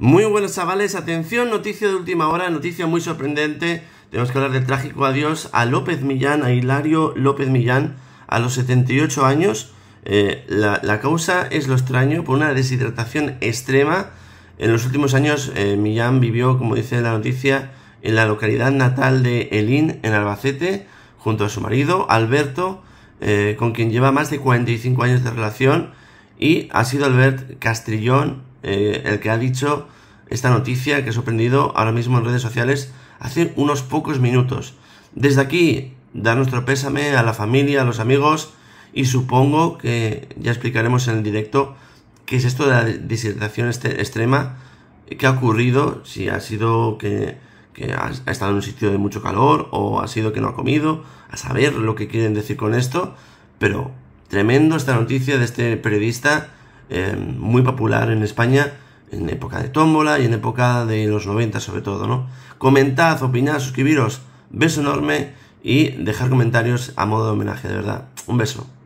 Muy buenos chavales, atención, noticia de última hora, noticia muy sorprendente. Tenemos que hablar del trágico adiós a López Millán, a Hilario López Millán, a los 78 años. Eh, la, causa es lo extraño, por una deshidratación extrema. En los últimos años eh, Millán vivió, como dice la noticia, en la localidad natal de Elín, en Albacete, junto a su marido, Alberto, eh, con quien lleva más de 45 años de relación. Y ha sido Albert Castrillón eh, el que ha dicho esta noticia que ha sorprendido ahora mismo en redes sociales hace unos pocos minutos. Desde aquí, da nuestro pésame a la familia, a los amigos y supongo que ya explicaremos en el directo qué es esto de la disertación este, extrema, qué ha ocurrido, si ha sido que, ha, ha estado en un sitio de mucho calor o ha sido que no ha comido, a saber lo que quieren decir con esto, pero tremendo esta noticia de este periodista Em, muy popular en España en época de tómbola y en época de los 90 sobre todo, ¿no? Comentad, opinad, suscribiros, beso enorme y dejar comentarios a modo de homenaje, de verdad. Un beso.